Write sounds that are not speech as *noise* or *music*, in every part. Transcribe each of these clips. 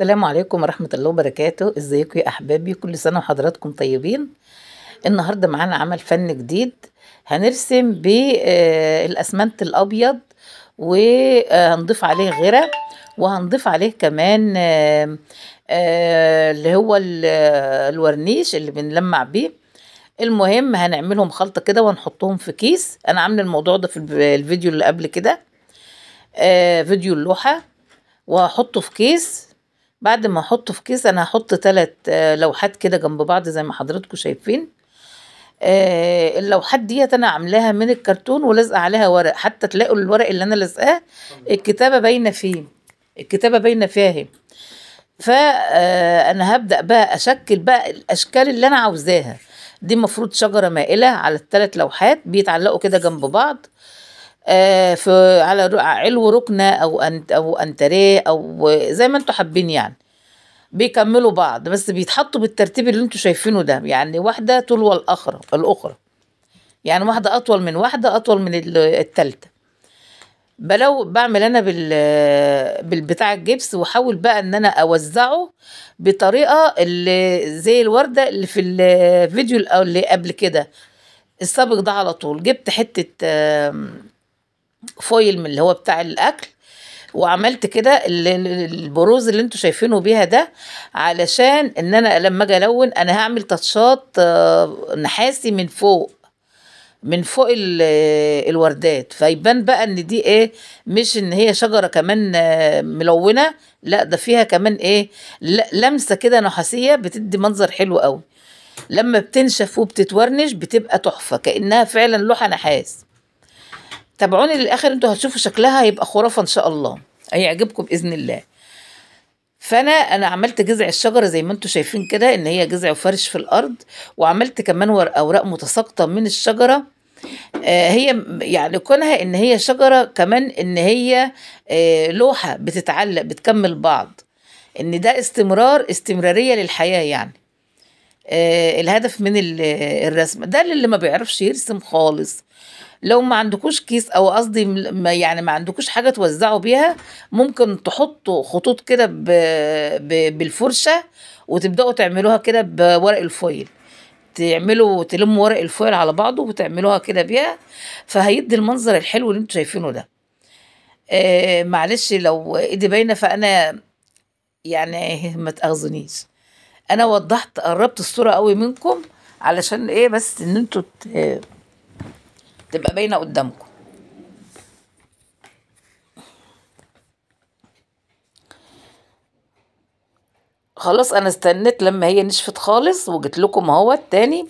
السلام عليكم ورحمة الله وبركاته ازيكم يا احبابي كل سنة وحضراتكم طيبين النهاردة معانا عمل فن جديد هنرسم بالاسمنت آه، الابيض وهنضيف آه، عليه غيرة وهنضيف عليه كمان آه، اللي هو الورنيش اللي بنلمع بيه المهم هنعملهم خلطة كده وهنحطهم في كيس انا عامله الموضوع ده في الفيديو اللي قبل كده فيديو اللوحة وهحطه في كيس بعد ما احطه في كيس انا هحط ثلاث آه، لوحات كده جنب بعض زي ما حضراتكم شايفين آه، اللوحات ديت انا عاملاها من الكرتون ولازقه عليها ورق حتى تلاقوا الورق اللي انا لازقاه الكتابه باينه فيه الكتابه باينه فيها اهي فانا آه، هبدا بقى اشكل بقى الاشكال اللي انا عاوزاها دي المفروض شجره مائله على الثلاث لوحات بيتعلقوا كده جنب بعض آه، في على علو ركنه او انت او انتريه او زي ما انتوا حابين يعني بيكملوا بعض بس بيتحطوا بالترتيب اللي انتوا شايفينه ده يعني واحده تلو الاخرى الاخرى يعني واحده اطول من واحده اطول من التالتة بلو بعمل انا بال بالبتاع الجبس واحاول بقى ان انا اوزعه بطريقه اللي زي الورده اللي في الفيديو اللي قبل كده السابق ده على طول جبت حته فويل من اللي هو بتاع الاكل وعملت كده البروز اللي انتوا شايفينه بيها ده علشان ان انا لما اجي الون انا هعمل تاتشات آه، نحاسي من فوق من فوق آه، الوردات فيبان بقى ان دي ايه مش ان هي شجره كمان آه، ملونه لا ده فيها كمان ايه لمسه كده نحاسيه بتدي منظر حلو قوي لما بتنشف وبتتورنش بتبقى تحفه كانها فعلا لوحه نحاس تابعوني للاخر انتوا هتشوفوا شكلها هيبقى خرافه ان شاء الله هيعجبكم باذن الله فانا انا عملت جذع الشجره زي ما انتوا شايفين كده ان هي جذع وفرش في الارض وعملت كمان اوراق متساقطه من الشجره آه، هي يعني كونها ان هي شجره كمان ان هي آه، لوحه بتتعلق بتكمل بعض ان ده استمرار استمراريه للحياه يعني آه، الهدف من الرسم ده اللي ما بيعرفش يرسم خالص لو ما عندكوش كيس او قصدي يعني ما عندكوش حاجه توزعوا بيها ممكن تحطوا خطوط كده بالفرشه وتبداوا تعملوها كده بورق الفويل تعملوا تلموا ورق الفويل على بعضه وتعملوها كده بيها فهيدي المنظر الحلو اللي انتوا شايفينه ده آه معلش لو ايدي باينه فانا يعني ما تاخذونيش انا وضحت قربت الصوره قوي منكم علشان ايه بس ان انتوا تبقى باينه قدامكم خلاص انا استنيت لما هي نشفت خالص وجيت لكم اهو تاني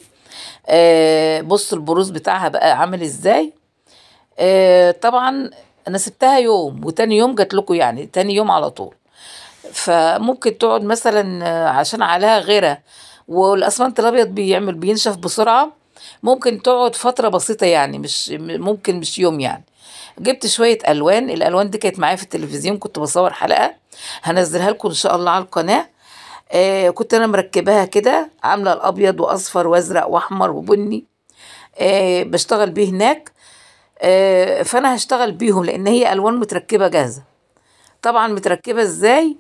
آه بصوا البروز بتاعها بقى عامل ازاي آه طبعا انا سبتها يوم وتاني يوم جات لكم يعني تاني يوم على طول فممكن تقعد مثلا آه، عشان عليها غيره والاسمنت الابيض بيعمل بينشف بسرعه ممكن تقعد فتره بسيطه يعني مش ممكن مش يوم يعني جبت شويه الوان الالوان دي كانت معايا في التلفزيون كنت بصور حلقه هنزلها لكم ان شاء الله على القناه آه كنت انا مركباها كده عامله الابيض واصفر وازرق واحمر وبني آه بشتغل بيه هناك آه فانا هشتغل بيهم لان هي الوان متركبه جاهزه طبعا متركبه ازاي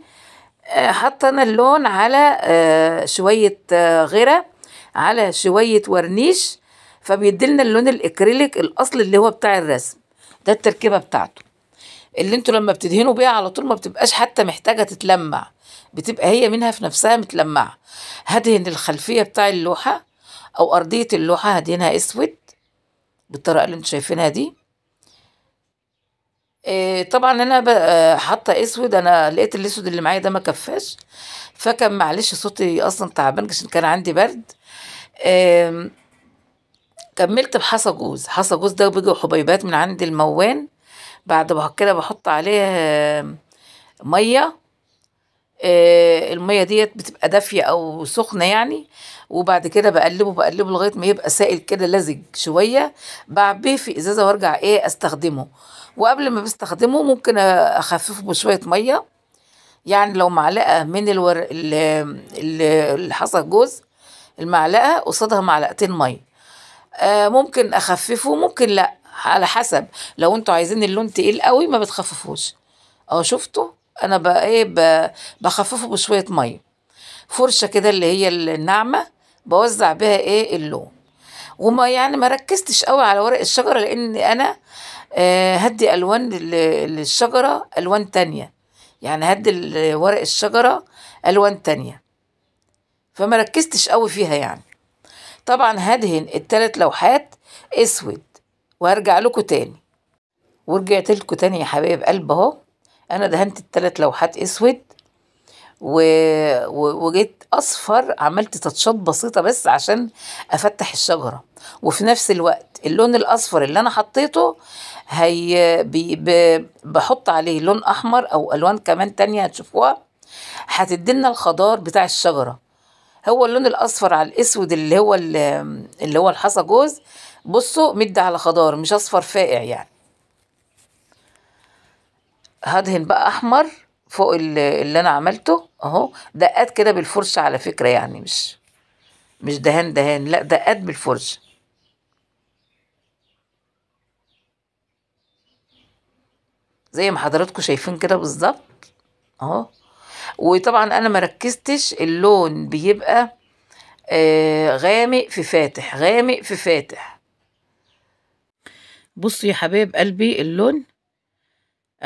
آه، حط انا اللون على آه، شويه آه، غيره على شويه ورنيش فبيدلنا اللون الاكريليك الاصل اللي هو بتاع الرسم ده التركيبه بتاعته اللي انتوا لما بتدهنوا بيها على طول ما بتبقاش حتى محتاجه تتلمع بتبقى هي منها في نفسها متلمعه هدهن الخلفيه بتاع اللوحه او ارضيه اللوحه هدهنها اسود بالطريقه اللي انتوا شايفينها دي إيه طبعا انا آه، حاطه اسود انا لقيت الاسود اللي معايا ده ما كفاش فكان معلش صوتي اصلا تعبان عشان كان عندي برد إيه كملت بحصى جوز حصى جوز ده بيجي حبيبات من عند الموان بعد كده بحط عليه ميه آه، الميه ديت بتبقى دافيه او سخنه يعني وبعد كده بقلبه بقلبه لغايه ما يبقى سائل كده لزج شويه بعبيه في ازازه وارجع ايه استخدمه وقبل ما بستخدمه ممكن اخففه بشويه ميه يعني لو معلقه من الور... الحصى الجوز المعلقه قصادها معلقتين ميه آه ممكن اخففه ممكن لا على حسب لو انتوا عايزين اللون تقيل قوي ما بتخففوش اهو شفتوا انا بقى ايه بخففه بشويه ميه فرشه كده اللي هي الناعمه بوزع بها ايه اللون وما يعني ما ركزتش قوي على ورق الشجره لان انا آه، هدي الوان للشجره الوان تانية يعني هدي ورق الشجره الوان تانية فما ركزتش قوي فيها يعني طبعا هدهن التلات لوحات اسود وهرجع لكم تاني ورجعت لكم تاني يا حبايب قلب اهو انا دهنت الثلاث لوحات اسود و... و... وجيت اصفر عملت تاتشات بسيطه بس عشان افتح الشجره وفي نفس الوقت اللون الاصفر اللي انا حطيته هي بي... ب... بحط عليه لون احمر او الوان كمان تانية هتشوفوها هتدينا الخضار بتاع الشجره هو اللون الاصفر على الاسود اللي هو اللي, هو الحصى جوز بصوا مد على خضار مش اصفر فائع يعني هدهن بقى احمر فوق اللي انا عملته اهو دقات كده بالفرشه على فكره يعني مش مش دهان دهان لا دقات بالفرشه زي ما حضراتكم شايفين كده بالظبط اهو وطبعا انا ما ركزتش اللون بيبقى آه، غامق في فاتح غامق في فاتح بصوا يا حبايب قلبي اللون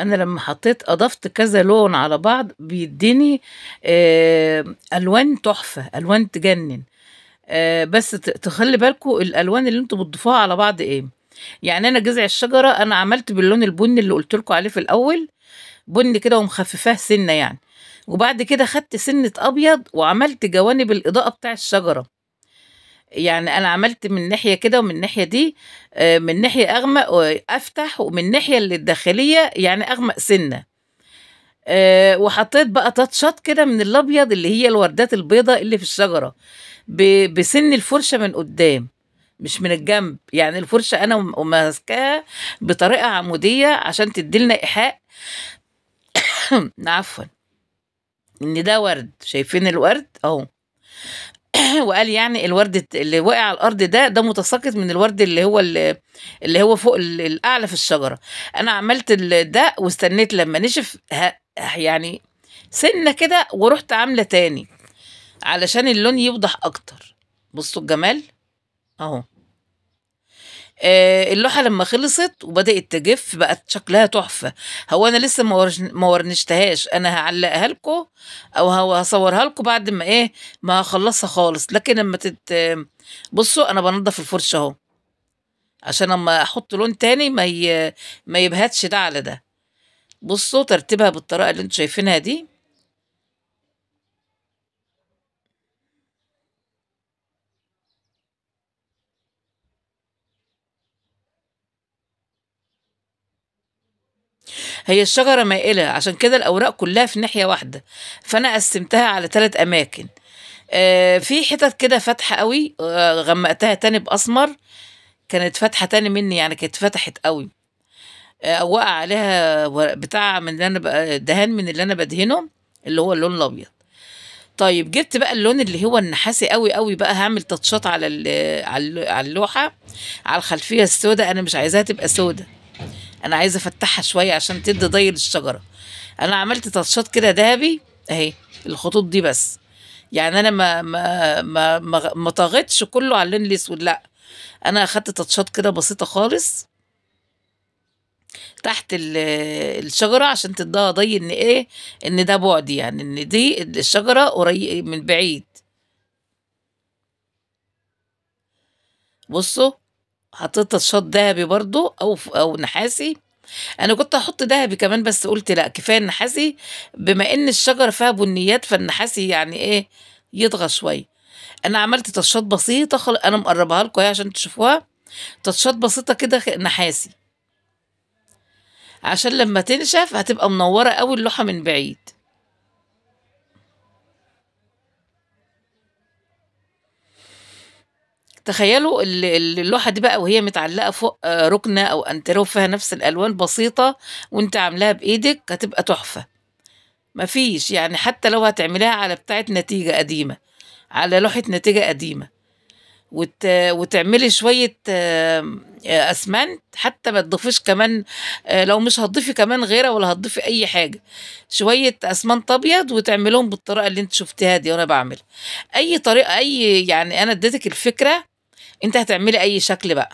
انا لما حطيت اضفت كذا لون على بعض بيديني آه، الوان تحفه الوان تجنن آه، بس تخلي بالكم الالوان اللي انتوا بتضيفوها على بعض ايه يعني انا جذع الشجره انا عملت باللون البني اللي قلت لكم عليه في الاول بني كده ومخففاه سنه يعني وبعد كده خدت سنه ابيض وعملت جوانب الاضاءه بتاع الشجره يعني انا عملت من ناحيه كده ومن ناحيه دي آه، من ناحيه اغمق وافتح ومن ناحيه اللي الداخليه يعني اغمق سنه آه، وحطيت بقى تاتشات كده من الابيض اللي هي الوردات البيضاء اللي في الشجره بسن الفرشه من قدام مش من الجنب يعني الفرشه انا ماسكاها بطريقه عموديه عشان تديلنا ايحاء *coughs* عفوا ان ده ورد شايفين الورد اهو *coughs* وقال يعني الورد اللي واقع على الارض ده ده متساقط من الورد اللي هو اللي هو فوق الاعلى في الشجره انا عملت ده واستنيت لما نشف يعني سنه كده ورحت عامله تاني علشان اللون يوضح اكتر بصوا الجمال اهو آه، اللوحه لما خلصت وبدات تجف بقت شكلها تحفه هو انا لسه ما ورنشتهاش انا هعلقها لكم او هصورها لكم بعد ما ايه ما هخلصها خالص لكن لما تت بصوا انا بنضف الفرشه اهو عشان اما احط لون تاني ما ي... ما يبهتش ده على ده بصوا ترتيبها بالطريقه اللي انتوا شايفينها دي هي الشجرة مائلة عشان كده الأوراق كلها في ناحية واحدة فأنا قسمتها على ثلاث أماكن آه في حتت كده فاتحة قوي آه غمقتها تاني بأسمر كانت فاتحة تاني مني يعني كانت فتحت قوي آه وقع عليها بتاع من اللي أنا دهان من اللي أنا بدهنه اللي هو اللون الأبيض طيب جبت بقى اللون اللي هو النحاسي قوي قوي بقى هعمل تاتشات على على اللوحه على الخلفيه السوداء انا مش عايزاها تبقى سوداء انا عايزه افتحها شويه عشان تدي ضي للشجره انا عملت تاتشات كده ذهبي اهي الخطوط دي بس يعني انا ما ما ما ما, ما طغيتش كله على اللون الاسود لا انا اخدت تاتشات كده بسيطه خالص تحت الشجره عشان تديها ضي ان ايه ان ده بعد يعني ان دي الشجره قريب من بعيد بصوا حطيت الشوط ذهبي برضو او او نحاسي انا كنت هحط ذهبي كمان بس قلت لا كفايه النحاسي بما ان الشجره فيها بنيات فالنحاسي يعني ايه يطغى شويه انا عملت تشاط بسيطه خل... انا مقربها لكم عشان تشوفوها تشاط بسيطه كده نحاسي عشان لما تنشف هتبقى منوره قوي اللوحه من بعيد تخيلوا اللوحه دي بقى وهي متعلقه فوق آه، ركنه او انتروف فيها نفس الالوان بسيطه وانت عاملاها بايدك هتبقى تحفه مفيش يعني حتى لو هتعمليها على بتاعه نتيجه قديمه على لوحه نتيجه قديمه وت... وتعملي شويه آه، اسمنت حتى ما تضيفيش كمان آه، لو مش هتضيفي كمان غيره ولا هتضيفي اي حاجه شويه اسمنت ابيض وتعملهم بالطريقه اللي انت شفتيها دي وانا بعمل اي طريقه اي يعني انا اديتك الفكره انت هتعملي اي شكل بقى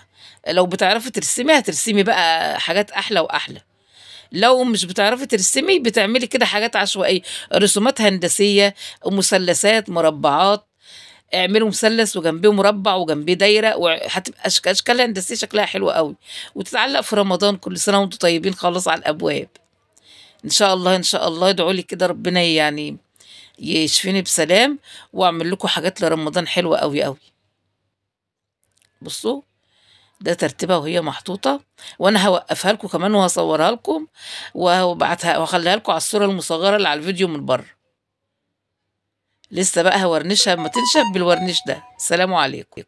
لو بتعرفي ترسمي هترسمي بقى حاجات احلى واحلى لو مش بتعرفي ترسمي بتعملي كده حاجات عشوائيه رسومات هندسيه مثلثات مربعات اعملوا مثلث وجنبيه مربع وجنبيه دايره وهتبقى اشكال هندسيه شكلها حلو قوي وتتعلق في رمضان كل سنه وانتم طيبين خالص على الابواب ان شاء الله ان شاء الله ادعوا لي كده ربنا يعني يشفيني بسلام واعمل لكم حاجات لرمضان حلوه قوي قوي بصوا ده ترتيبها وهي محطوطة وأنا هوقفها لكم كمان وهصورها لكم وهبعتها وهخليها لكم على الصورة المصغرة اللي على الفيديو من بره لسه بقى هورنشها اما تنشف بالورنيش ده سلام عليكم